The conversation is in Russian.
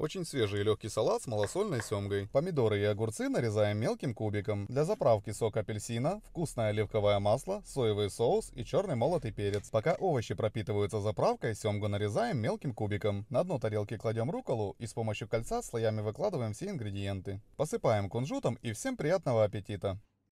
Очень свежий и легкий салат с малосольной семгой. Помидоры и огурцы нарезаем мелким кубиком. Для заправки сок апельсина, вкусное оливковое масло, соевый соус и черный молотый перец. Пока овощи пропитываются заправкой, семгу нарезаем мелким кубиком. На дно тарелки кладем руколу и с помощью кольца слоями выкладываем все ингредиенты. Посыпаем кунжутом и всем приятного аппетита!